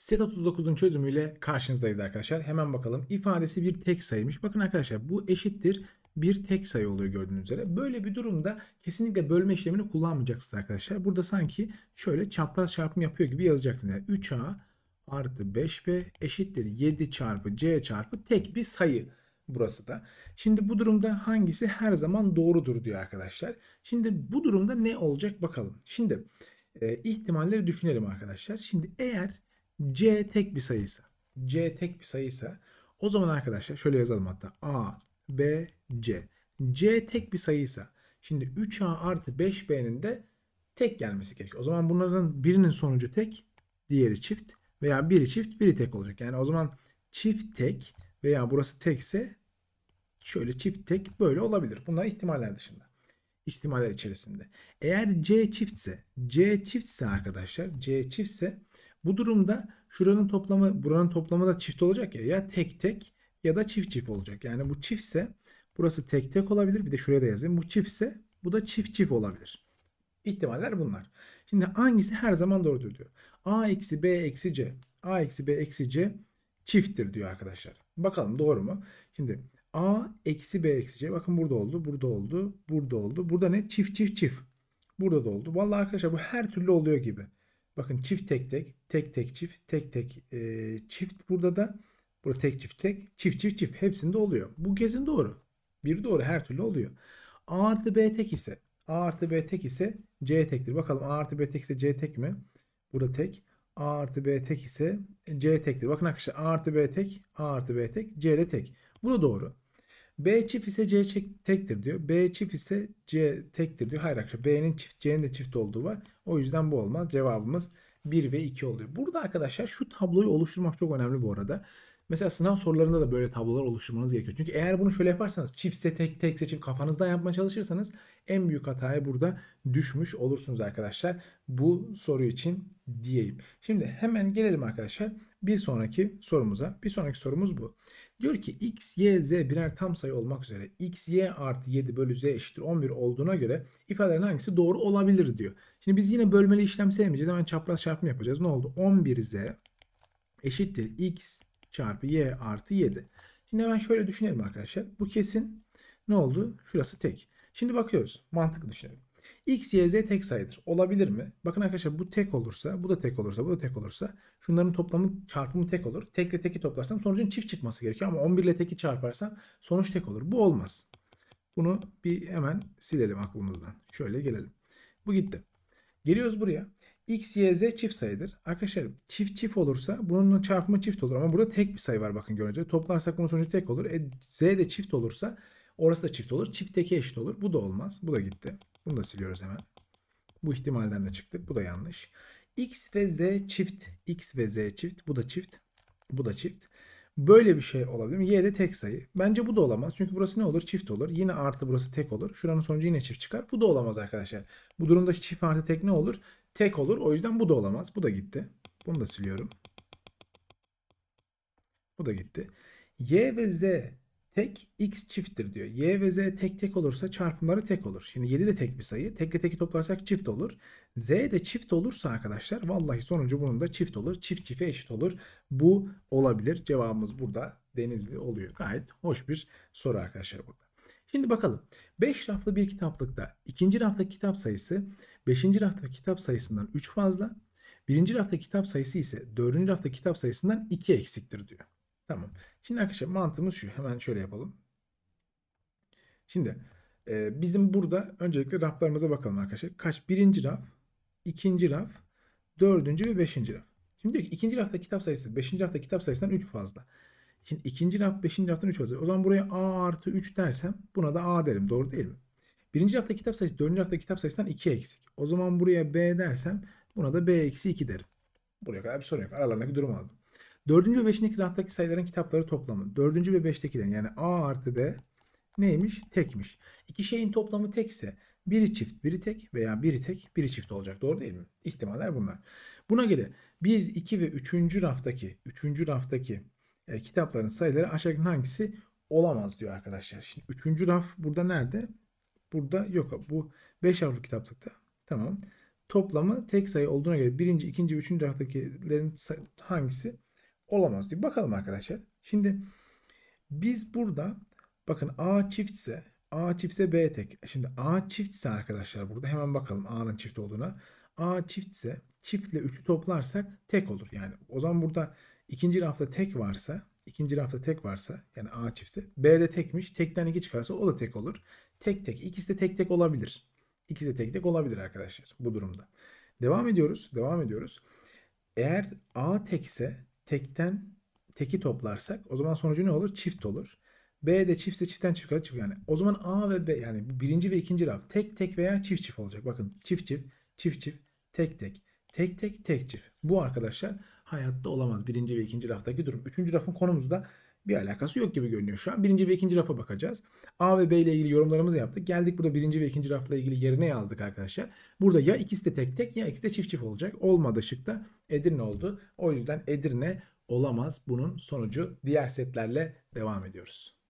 Set 39'un çözümüyle karşınızdayız arkadaşlar. Hemen bakalım. İfadesi bir tek sayıymış. Bakın arkadaşlar bu eşittir bir tek sayı oluyor gördüğünüz üzere. Böyle bir durumda kesinlikle bölme işlemini kullanmayacaksınız arkadaşlar. Burada sanki şöyle çapraz çarpım yapıyor gibi yazacaksınız. Yani 3a artı 5b eşittir 7 çarpı c çarpı tek bir sayı burası da. Şimdi bu durumda hangisi her zaman doğrudur diyor arkadaşlar. Şimdi bu durumda ne olacak bakalım. Şimdi e, ihtimalleri düşünelim arkadaşlar. Şimdi eğer C tek bir sayıysa, C tek bir sayıysa o zaman arkadaşlar şöyle yazalım hatta A, B, C. C tek bir sayıysa şimdi 3A artı 5B'nin de tek gelmesi gerekiyor. O zaman bunların birinin sonucu tek, diğeri çift veya biri çift, biri tek olacak. Yani o zaman çift tek veya burası tekse şöyle çift tek böyle olabilir. Bunlar ihtimaller dışında. İhtimaller içerisinde. Eğer C çiftse, C çiftse arkadaşlar, C çiftse bu durumda şuranın toplamı buranın toplamı da çift olacak ya ya tek tek ya da çift çift olacak. Yani bu çiftse burası tek tek olabilir. Bir de şuraya da yazayım. Bu çiftse bu da çift çift olabilir. İhtimaller bunlar. Şimdi hangisi her zaman doğrudur diyor. A eksi B eksi C. A eksi B eksi C çifttir diyor arkadaşlar. Bakalım doğru mu? Şimdi A eksi B eksi C. Bakın burada oldu, burada oldu, burada oldu. Burada ne? Çift çift çift. Burada da oldu. Vallahi arkadaşlar bu her türlü oluyor gibi. Bakın çift tek tek, tek tek çift, tek tek e, çift burada da. Burada tek çift tek, çift çift çift hepsinde oluyor. Bu gezin doğru. Bir doğru her türlü oluyor. A artı B tek ise A artı B tek ise C tektir. Bakalım A artı B tek ise C tek mi? Burada tek. A artı B tek ise C tektir. Bakın arkadaşlar A artı B tek, A artı B tek, C de tek. Bu da doğru. B çift ise C tektir diyor. B çift ise C tektir diyor. Hayır arkadaşlar B'nin çift C'nin de çift olduğu var. O yüzden bu olmaz. Cevabımız 1 ve 2 oluyor. Burada arkadaşlar şu tabloyu oluşturmak çok önemli bu arada. Mesela sınav sorularında da böyle tablolar oluşturmanız gerekiyor. Çünkü eğer bunu şöyle yaparsanız çiftse tek tek seçip kafanızdan yapmaya çalışırsanız en büyük hataya burada düşmüş olursunuz arkadaşlar. Bu soru için diyeyim. Şimdi hemen gelelim arkadaşlar bir sonraki sorumuza. Bir sonraki sorumuz bu. Diyor ki x, y, z birer tam sayı olmak üzere x, y artı 7 bölü z eşittir 11 olduğuna göre ifadelerin hangisi doğru olabilir diyor. Şimdi biz yine bölmeli işlem sevmeyeceğiz. Hemen çapraz çarpma yapacağız. Ne oldu? 11z eşittir x çarpı y artı 7. Şimdi hemen şöyle düşünelim arkadaşlar. Bu kesin ne oldu? Şurası tek. Şimdi bakıyoruz. Mantıklı düşünelim. X, Y, Z tek sayıdır. Olabilir mi? Bakın arkadaşlar bu tek olursa, bu da tek olursa, bu da tek olursa şunların toplamı çarpımı tek olur. Tekle teki toplarsam sonucun çift çıkması gerekiyor ama 11 ile teki çarparsam sonuç tek olur. Bu olmaz. Bunu bir hemen silelim aklımızdan. Şöyle gelelim. Bu gitti. Geliyoruz buraya. X, Y, Z çift sayıdır. Arkadaşlar çift çift olursa bunun çarpımı çift olur. Ama burada tek bir sayı var bakın görünce. Toplarsak bunun sonucu tek olur. E, Z de çift olursa orası da çift olur. Çift teki eşit olur. Bu da olmaz. Bu da gitti. Bunu da siliyoruz hemen. Bu ihtimalden de çıktık. Bu da yanlış. X ve Z çift. X ve Z çift. Bu da çift. Bu da çift. Böyle bir şey olabilir mi? Y de tek sayı. Bence bu da olamaz. Çünkü burası ne olur? Çift olur. Yine artı burası tek olur. Şuranın sonucu yine çift çıkar. Bu da olamaz arkadaşlar. Bu durumda çift artı tek ne olur? Tek olur. O yüzden bu da olamaz. Bu da gitti. Bunu da siliyorum. Bu da gitti. Y ve Z tek x çifttir diyor. Y ve z tek tek olursa çarpımları tek olur. Şimdi 7 de tek bir sayı. Tekle teki toplarsak çift olur. Z de çift olursa arkadaşlar vallahi sonucu bunun da çift olur. Çift çife eşit olur. Bu olabilir. Cevabımız burada denizli oluyor. Gayet hoş bir soru arkadaşlar burada. Şimdi bakalım. 5 raflı bir kitaplıkta ikinci rafta kitap sayısı 5. rafta kitap sayısından 3 fazla. birinci rafta kitap sayısı ise 4. rafta kitap sayısından 2 eksiktir diyor. Tamam. Şimdi arkadaşlar mantığımız şu. Hemen şöyle yapalım. Şimdi e, bizim burada öncelikle raflarımıza bakalım arkadaşlar. Kaç? Birinci raf, ikinci raf, dördüncü ve beşinci raf. Şimdi diyor ki ikinci rafta kitap sayısı, beşinci rafta kitap sayısından 3 fazla. Şimdi ikinci raf, beşinci raftan 3 fazla. O zaman buraya A artı 3 dersem buna da A derim. Doğru değil mi? Birinci rafta kitap sayısı, dördüncü rafta kitap sayısından 2 eksik. O zaman buraya B dersem buna da B eksi 2 derim. Buraya kadar bir sorun yok. Aralarındaki durum aldım. 4. ve 5. raftaki sayıların kitapları toplamı. 4. ve 5'tekilerin yani A artı B neymiş? Tekmiş. İki şeyin toplamı tekse biri çift biri tek veya biri tek biri çift olacak. Doğru değil mi? İhtimaller bunlar. Buna göre 1, 2 ve 3. raftaki 3. raftaki e, kitapların sayıları aşağıdaki hangisi olamaz diyor arkadaşlar. Şimdi 3. raf burada nerede? Burada yok. Bu 5 harfli kitaplıkta. Tamam. Toplamı tek sayı olduğuna göre birinci, ikinci, üçüncü raftakilerin hangisi olamaz diyor. Bakalım arkadaşlar. Şimdi biz burada bakın A çiftse A çiftse B tek. Şimdi A çiftse arkadaşlar burada hemen bakalım A'nın çift olduğuna. A çiftse çiftle 3'ü toplarsak tek olur. Yani o zaman burada ikinci rafta tek varsa ikinci rafta tek varsa yani A çiftse B de tekmiş. Tekten 2 çıkarsa o da tek olur. Tek tek. ikisi de tek tek olabilir. İkisi de tek tek olabilir arkadaşlar bu durumda. Devam ediyoruz. Devam ediyoruz. Eğer A tekse tekten teki toplarsak o zaman sonucu ne olur? Çift olur. B de çiftse çiftten çift kadar çift? Yani o zaman A ve B yani birinci ve ikinci raf tek tek veya çift çift olacak. Bakın çift çift, çift çift, tek tek, tek tek, tek çift. Bu arkadaşlar hayatta olamaz birinci ve ikinci raftaki durum. Üçüncü rafın konumuzu da bir alakası yok gibi görünüyor şu an. Birinci ve ikinci rafa bakacağız. A ve B ile ilgili yorumlarımızı yaptık. Geldik burada birinci ve ikinci rafla ilgili yerine yazdık arkadaşlar. Burada ya ikisi de tek tek ya ikisi de çift çift olacak. Olmadı şıkta Edirne oldu. O yüzden Edirne olamaz. Bunun sonucu diğer setlerle devam ediyoruz.